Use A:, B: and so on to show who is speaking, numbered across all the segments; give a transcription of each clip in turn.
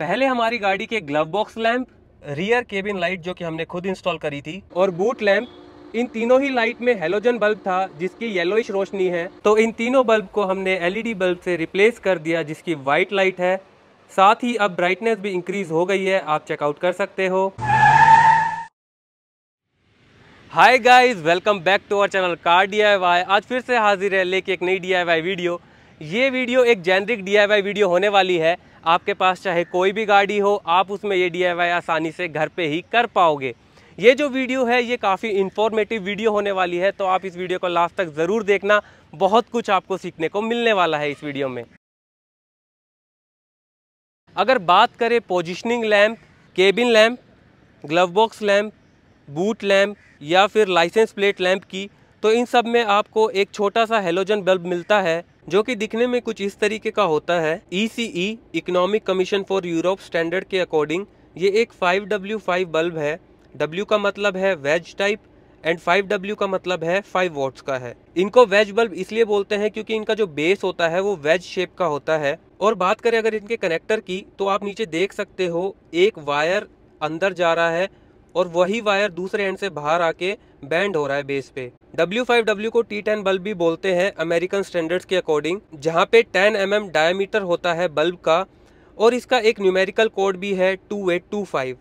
A: पहले हमारी गाड़ी के glove box lamp rear cabin light जो कि हमने खुद इंस्टॉल करी थी और बूट लैंप इन तीनों ही लाइट में हेलोजन बल्ब था जिसकी येलोइश रोशनी है तो इन तीनों बल्ब को हमने एलईडी बल्ब से रिप्लेस कर दिया जिसकी वाइट लाइट है साथ ही अब ब्राइटनेस भी इंक्रीज हो गई है आप चेकआउट कर सकते हो hi guys welcome back to our channel car D आज फिर से हाजिर है लेके एक नई डी वीडियो ये वीडियो एक जेनरिक डी वीडियो होने वाली है आपके पास चाहे कोई भी गाड़ी हो आप उसमें ये डी आसानी से घर पर ही कर पाओगे ये जो वीडियो है ये काफ़ी इन्फॉर्मेटिव वीडियो होने वाली है तो आप इस वीडियो को लास्ट तक ज़रूर देखना बहुत कुछ आपको सीखने को मिलने वाला है इस वीडियो में अगर बात करें positioning lamp cabin lamp glove box lamp boot lamp या फिर लाइसेंस प्लेट लैम्प की तो इन सब में आपको एक छोटा सा हेलोजन बल्ब मिलता है जो कि दिखने में कुछ इस तरीके का होता है E economic commission for Europe standard के अकॉर्डिंग ये एक 5W5 बल्ब है W का मतलब है वेज टाइप एंड 5W का मतलब है 5 वॉट्स का है इनको वेज बल्ब इसलिए बोलते हैं क्योंकि इनका जो बेस होता है वो वेज शेप का होता है और बात करें अगर इनके कनेक्टर की तो आप नीचे देख सकते हो एक वायर अंदर जा रहा है और वही वायर दूसरे एंड से बाहर आके बैंड हो रहा है बेस पे W5W को T10 बल्ब भी बोलते हैं अमेरिकन स्टैंडर्ड्स के अकॉर्डिंग जहाँ पे 10 एम एम डायमीटर होता है बल्ब का और इसका एक न्यूमेरिकल कोड भी है 2825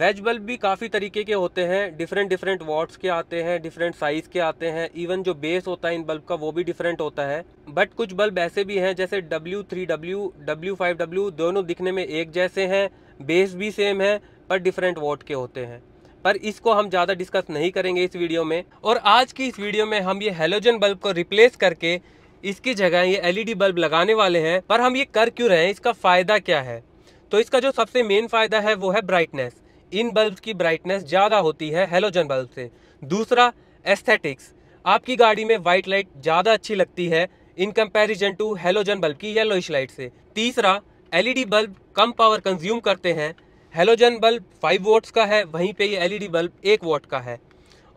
A: वेज बल्ब भी काफ़ी तरीके के होते हैं डिफरेंट डिफरेंट वॉट्स के आते हैं डिफरेंट साइज़ के आते हैं इवन जो बेस होता है इन बल्ब का वो भी डिफरेंट होता है बट कुछ बल्ब ऐसे भी हैं जैसे W3W, W5W दोनों दिखने में एक जैसे हैं बेस भी सेम है पर डिफरेंट वॉट के होते हैं पर इसको हम ज़्यादा डिस्कस नहीं करेंगे इस वीडियो में और आज की इस वीडियो में हम ये हेलोजन बल्ब को रिप्लेस करके इसकी जगह ये एलईडी बल्ब लगाने वाले हैं पर हम ये कर क्यों रहे हैं इसका फ़ायदा क्या है तो इसका जो सबसे मेन फ़ायदा है वो है ब्राइटनेस इन बल्ब की ब्राइटनेस ज़्यादा होती है हेलोजन बल्ब से दूसरा एस्थेटिक्स आपकी गाड़ी में वाइट लाइट ज़्यादा अच्छी लगती है in comparison to halogen bulb की येलोइश लाइट से तीसरा एलईडी बल्ब कम पावर कंज्यूम करते हैं हेलोजन बल्ब फाइव वोट्स का है वहीं पे ये एलईडी बल्ब e एक वोट का है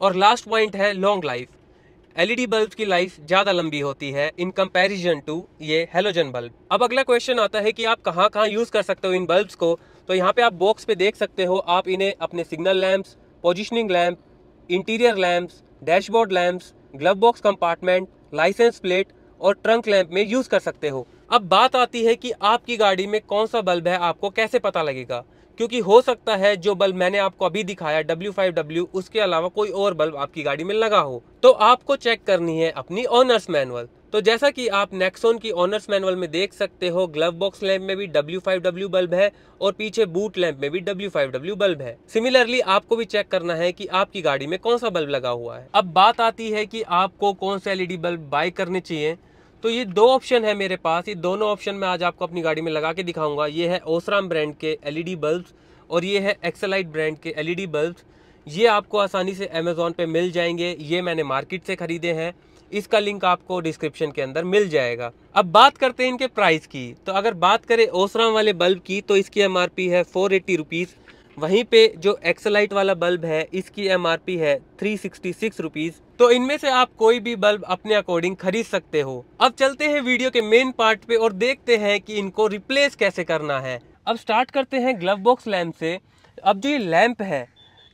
A: और लास्ट पॉइंट है लॉन्ग लाइफ एलईडी बल्ब की लाइफ ज़्यादा लंबी होती है इन कंपैरिजन टू ये हेलोजन बल्ब अब अगला क्वेश्चन आता है कि आप कहाँ कहाँ यूज़ कर सकते हो इन बल्ब्स को तो यहाँ पे आप बॉक्स पे देख सकते हो आप इन्हें अपने signal lamps positioning lamp interior lamps dashboard lamps glove box compartment license plate और ट्रंक लैम्प में यूज़ कर सकते हो अब बात आती है कि आपकी गाड़ी में कौन सा बल्ब है आपको कैसे पता लगेगा क्योंकि हो सकता है जो बल्ब मैंने आपको अभी दिखाया W5W उसके अलावा कोई और बल्ब आपकी गाड़ी में लगा हो तो आपको चेक करनी है अपनी ऑनर्स मैनुअल तो जैसा कि आप नेक्सोन की ऑनर्स मैनुअल में देख सकते हो ग्लव बॉक्स लैंप में भी W5W बल्ब है और पीछे बूट लैंप में भी W5W बल्ब है सिमिलरली आपको भी चेक करना है कि आपकी गाड़ी में कौन सा बल्ब लगा हुआ है अब बात आती है कि आपको कौन सा एलईडी e बल्ब बाय करने चाहिए तो ये दो ऑप्शन है मेरे पास ये दोनों ऑप्शन मैं आज आपको अपनी गाड़ी में लगा के दिखाऊंगा ये है ओसराम ब्रांड के एलईडी बल्ब e और ये है एक्सलाइट ब्रांड के एलईडी बल्ब e ये आपको आसानी से अमेज़ोन पे मिल जाएंगे ये मैंने मार्केट से ख़रीदे हैं इसका लिंक आपको डिस्क्रिप्शन के अंदर मिल जाएगा अब बात करते हैं इनके प्राइस की तो अगर बात करें ओसराम वाले बल्ब की तो इसकी एम है फोर एट्टी रुपीज़ वहीं पे जो एक्सलाइट वाला बल्ब है इसकी एमआरपी है थ्री सिक्सटी सिक्स रुपीज तो इनमें से आप कोई भी बल्ब अपने अकॉर्डिंग खरीद सकते हो अब चलते हैं वीडियो के मेन पार्ट पे और देखते हैं कि इनको रिप्लेस कैसे करना है अब स्टार्ट करते हैं ग्लव बॉक्स लैम्प से अब जो ये लैम्प है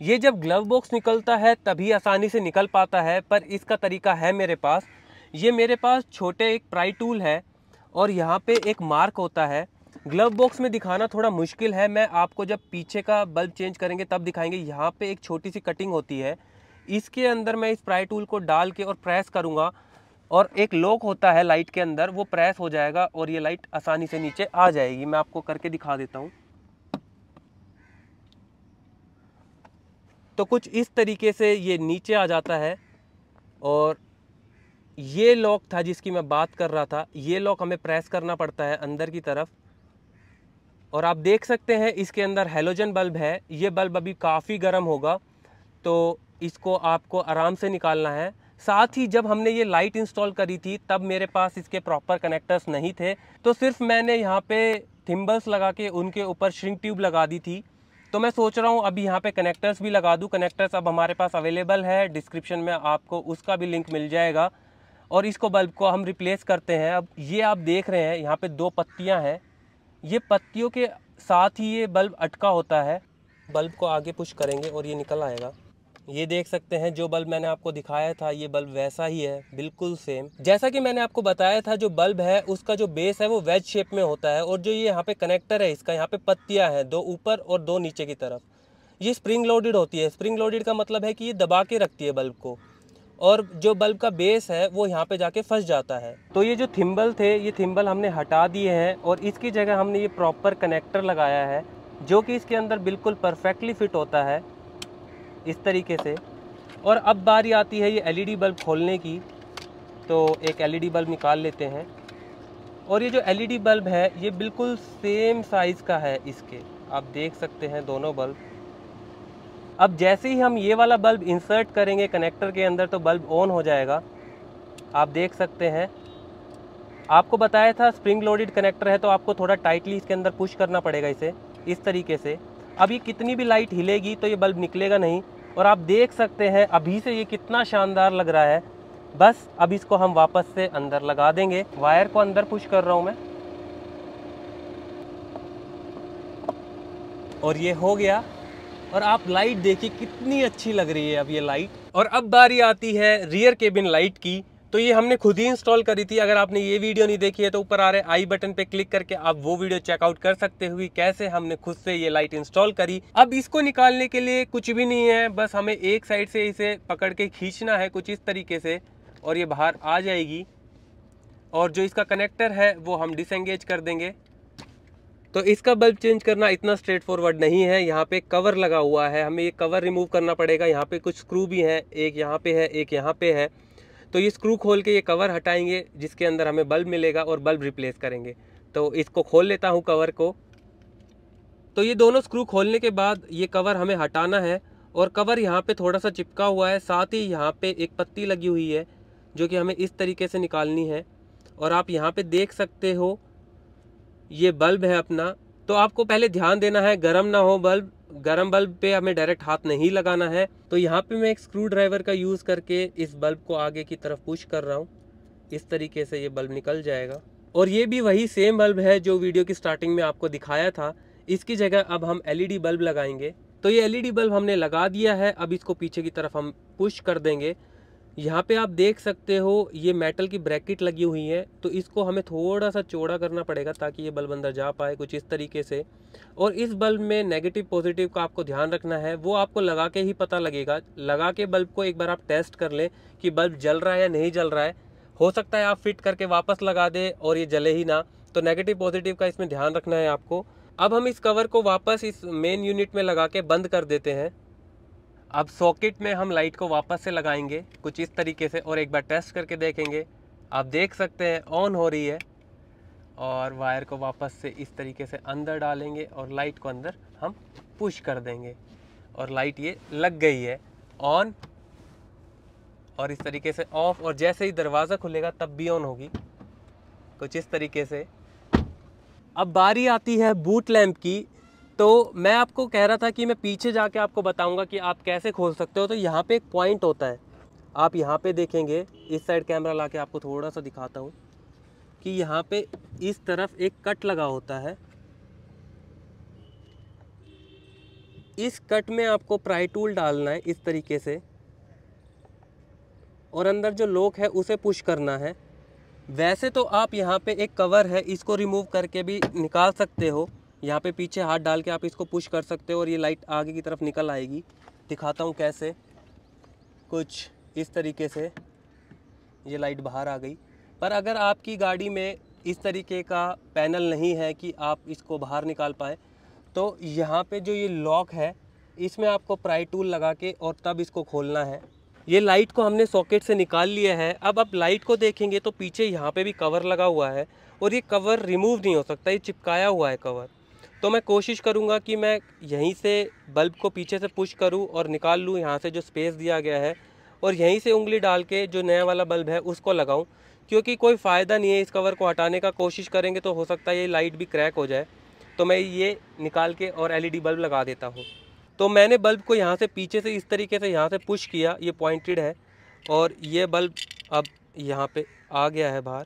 A: ये जब ग्लव बॉक्स निकलता है तभी आसानी से निकल पाता है पर इसका तरीका है मेरे पास ये मेरे पास छोटे एक प्राई टूल है और यहाँ पे एक मार्क होता है ग्लव बॉक्स में दिखाना थोड़ा मुश्किल है मैं आपको जब पीछे का बल्ब चेंज करेंगे तब दिखाएंगे यहाँ पे एक छोटी सी कटिंग होती है इसके अंदर मैं इस प्राई टूल को डाल के और प्रेस करूँगा और एक लॉक होता है लाइट के अंदर वो प्रेस हो जाएगा और ये लाइट आसानी से नीचे आ जाएगी मैं आपको करके दिखा देता हूँ तो कुछ इस तरीके से ये नीचे आ जाता है और ये लॉक था जिसकी मैं बात कर रहा था ये लॉक हमें प्रेस करना पड़ता है अंदर की तरफ और आप देख सकते हैं इसके अंदर हेलोजन बल्ब है ये बल्ब अभी काफ़ी गर्म होगा तो इसको आपको आराम से निकालना है साथ ही जब हमने ये लाइट इंस्टॉल करी थी तब मेरे पास इसके प्रॉपर कनेक्टर्स नहीं थे तो सिर्फ मैंने यहाँ पे थिम्बल्स लगा के उनके ऊपर श्रिंक ट्यूब लगा दी थी तो मैं सोच रहा हूँ अभी यहाँ पे कनेक्टर्स भी लगा दूँ कनेक्टर्स अब हमारे पास अवेलेबल है डिस्क्रिप्शन में आपको उसका भी लिंक मिल जाएगा और इसको बल्ब को हम रिप्लेस करते हैं अब ये आप देख रहे हैं यहाँ पर दो पत्तियाँ हैं ये पत्तियों के साथ ही ये बल्ब अटका होता है बल्ब को आगे पुश करेंगे और ये निकल आएगा ये देख सकते हैं जो बल्ब मैंने आपको दिखाया था ये बल्ब वैसा ही है बिल्कुल सेम जैसा कि मैंने आपको बताया था जो बल्ब है उसका जो बेस है वो वेज शेप में होता है और जो ये यहाँ पे कनेक्टर है इसका यहाँ पे पत्तियाँ हैं दो ऊपर और दो नीचे की तरफ ये स्प्रिंग लोडेड होती है स्प्रिंग लोडेड का मतलब है कि ये दबा के रखती है बल्ब को और जो बल्ब का बेस है वो यहाँ पे जाके फंस जाता है तो ये जो थिम्बल थे ये थिम्बल हमने हटा दिए हैं और इसकी जगह हमने ये प्रॉपर कनेक्टर लगाया है जो कि इसके अंदर बिल्कुल परफेक्टली फिट होता है इस तरीके से और अब बारी आती है ये एलईडी बल्ब खोलने की तो एक एलईडी बल्ब निकाल लेते हैं और ये जो एलईडी बल्ब है ये बिल्कुल सेम साइज़ का है इसके आप देख सकते हैं दोनों बल्ब अब जैसे ही हम ये वाला बल्ब इंसर्ट करेंगे कनेक्टर के अंदर तो बल्ब ऑन हो जाएगा आप देख सकते हैं आपको बताया था स्प्रिंग लोडेड कनेक्टर है तो आपको थोड़ा टाइटली इसके अंदर पुश करना पड़ेगा इसे इस तरीके से अब ये कितनी भी लाइट हिलेगी तो ये बल्ब निकलेगा नहीं और आप देख सकते हैं अभी से ये कितना शानदार लग रहा है बस अब इसको हम वापस से अंदर लगा देंगे वायर को अंदर पुश कर रहा हूँ मैं और ये हो गया और आप लाइट देखिए कितनी अच्छी लग रही है अब ये लाइट और अब बारी आती है रियर केबिन लाइट की तो ये हमने खुद ही इंस्टॉल करी थी अगर आपने ये वीडियो नहीं देखी है तो ऊपर आ रहे आई बटन पे क्लिक करके आप वो वीडियो चेकआउट कर सकते हुए कैसे हमने खुद से ये लाइट इंस्टॉल करी अब इसको निकालने के लिए कुछ भी नहीं है बस हमें एक साइड से इसे पकड़ के खींचना है कुछ इस तरीके से और ये बाहर आ जाएगी और जो इसका कनेक्टर है वो हम डिसंगेज कर देंगे तो इसका बल्ब चेंज करना इतना स्ट्रेट फॉरवर्ड नहीं है यहाँ पे कवर लगा हुआ है हमें ये कवर रिमूव करना पड़ेगा यहाँ पे कुछ स्क्रू भी हैं एक यहाँ पे है एक यहाँ पे है तो ये स्क्रू खोल के ये कवर हटाएंगे जिसके अंदर हमें बल्ब मिलेगा और बल्ब रिप्लेस करेंगे तो इसको खोल लेता हूँ कवर को तो ये दोनों स्क्रू खोलने के बाद ये कवर हमें हटाना है और कवर यहाँ पर थोड़ा सा चिपका हुआ है साथ ही यहाँ पर एक पत्ती लगी हुई है जो कि हमें इस तरीके से निकालनी है और आप यहाँ पर देख सकते हो ये बल्ब है अपना तो आपको पहले ध्यान देना है गर्म ना हो बल्ब गर्म बल्ब पे हमें डायरेक्ट हाथ नहीं लगाना है तो यहाँ पे मैं एक स्क्रू ड्राइवर का यूज़ करके इस बल्ब को आगे की तरफ पुश कर रहा हूँ इस तरीके से ये बल्ब निकल जाएगा और ये भी वही सेम बल्ब है जो वीडियो की स्टार्टिंग में आपको दिखाया था इसकी जगह अब हम एल e बल्ब लगाएंगे तो ये एल e बल्ब हमने लगा दिया है अब इसको पीछे की तरफ हम पुश कर देंगे यहाँ पे आप देख सकते हो ये मेटल की ब्रैकेट लगी हुई है तो इसको हमें थोड़ा सा चौड़ा करना पड़ेगा ताकि ये बल्ब अंदर जा पाए कुछ इस तरीके से और इस बल्ब में नेगेटिव पॉजिटिव का आपको ध्यान रखना है वो आपको लगा के ही पता लगेगा लगा के बल्ब को एक बार आप टेस्ट कर लें कि बल्ब जल रहा है या नहीं जल रहा है हो सकता है आप फिट करके वापस लगा दें और ये जले ही ना तो नेगेटिव पॉजिटिव का इसमें ध्यान रखना है आपको अब हम इस कवर को वापस इस मेन यूनिट में लगा के बंद कर देते हैं अब सॉकेट में हम लाइट को वापस से लगाएंगे कुछ इस तरीके से और एक बार टेस्ट करके देखेंगे आप देख सकते हैं ऑन हो रही है और वायर को वापस से इस तरीके से अंदर डालेंगे और लाइट को अंदर हम पुश कर देंगे और लाइट ये लग गई है ऑन और इस तरीके से ऑफ और जैसे ही दरवाज़ा खुलेगा तब भी ऑन होगी कुछ इस तरीके से अब बारी आती है बूट लैम्प की तो मैं आपको कह रहा था कि मैं पीछे जाके आपको बताऊंगा कि आप कैसे खोल सकते हो तो यहाँ पे एक पॉइंट होता है आप यहाँ पे देखेंगे इस साइड कैमरा ला के आपको थोड़ा सा दिखाता हूँ कि यहाँ पे इस तरफ एक कट लगा होता है इस कट में आपको प्राई टूल डालना है इस तरीके से और अंदर जो लोक है उसे पुश करना है वैसे तो आप यहाँ पे एक कवर है इसको रिमूव करके भी निकाल सकते हो यहाँ पे पीछे हाथ डाल के आप इसको पुश कर सकते हो और ये लाइट आगे की तरफ निकल आएगी दिखाता हूँ कैसे कुछ इस तरीके से ये लाइट बाहर आ गई पर अगर आपकी गाड़ी में इस तरीके का पैनल नहीं है कि आप इसको बाहर निकाल पाए तो यहाँ पे जो ये लॉक है इसमें आपको प्राई टूल लगा के और तब इसको खोलना है ये लाइट को हमने सॉकेट से निकाल लिया है अब आप लाइट को देखेंगे तो पीछे यहाँ पे भी कवर लगा हुआ है और ये कवर रिमूव नहीं हो सकता ये चिपकाया हुआ है कवर तो मैं कोशिश करूँगा कि मैं यहीं से बल्ब को पीछे से पुश करूँ और निकाल लूँ यहाँ से जो स्पेस दिया गया है और यहीं से उंगली डाल के जो नया वाला बल्ब है उसको लगाऊँ क्योंकि कोई फ़ायदा नहीं है इस कवर को हटाने का कोशिश करेंगे तो हो सकता है ये लाइट भी क्रैक हो जाए तो मैं ये निकाल के और एल बल्ब लगा देता हूँ तो मैंने बल्ब को यहाँ से पीछे से इस तरीके से यहाँ से पुश किया ये पॉइंटेड है और ये बल्ब अब यहाँ पे आ गया है बाहर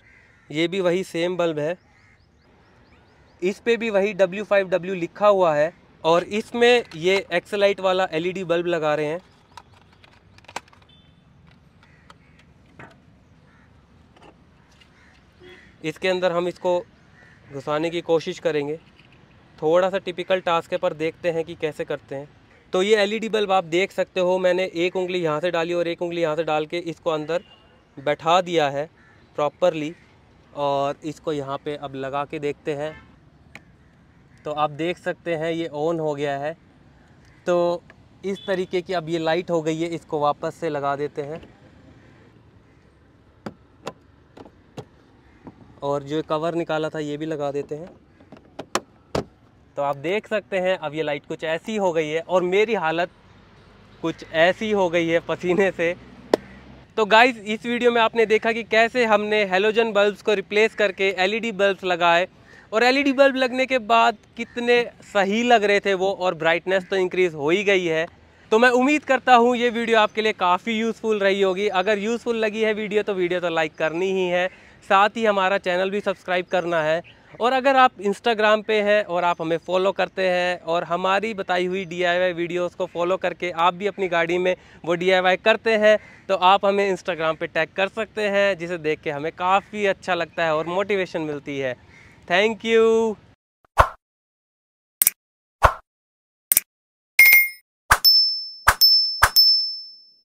A: ये भी वही सेम बल्ब है इस पर भी वही डब्ल्यू फाइव डब्ल्यू लिखा हुआ है और इसमें ये एक्सलाइट वाला एलईडी बल्ब e लगा रहे हैं इसके अंदर हम इसको घुसाने की कोशिश करेंगे थोड़ा सा टिपिकल टास्क है पर देखते हैं कि कैसे करते हैं तो ये एलईडी बल्ब e आप देख सकते हो मैंने एक उंगली यहाँ से डाली और एक उंगली यहाँ से डाल के इसको अंदर बैठा दिया है प्रॉपरली और इसको यहाँ पे अब लगा के देखते हैं तो आप देख सकते हैं ये ऑन हो गया है तो इस तरीके की अब ये लाइट हो गई है इसको वापस से लगा देते हैं और जो कवर निकाला था ये भी लगा देते हैं तो आप देख सकते हैं अब ये लाइट कुछ ऐसी हो गई है और मेरी हालत कुछ ऐसी हो गई है पसीने से तो गाइज इस वीडियो में आपने देखा कि कैसे हमने हेलोजन बल्ब्स को रिप्लेस करके एलईडी बल्ब्स लगाए और एलईडी बल्ब e लगने के बाद कितने सही लग रहे थे वो और ब्राइटनेस तो इंक्रीज़ हो ही गई है तो मैं उम्मीद करता हूँ ये वीडियो आपके लिए काफ़ी यूज़फुल रही होगी अगर यूज़फुल लगी है वीडियो तो वीडियो तो लाइक करनी ही है साथ ही हमारा चैनल भी सब्सक्राइब करना है और अगर आप इंस्टाग्राम पे हैं और आप हमें फॉलो करते हैं और हमारी बताई हुई डी आई वीडियोज़ को फॉलो करके आप भी अपनी गाड़ी में वो डी करते हैं तो आप हमें इंस्टाग्राम पे टैग कर सकते हैं जिसे देख के हमें काफ़ी अच्छा लगता है और मोटिवेशन मिलती है thank you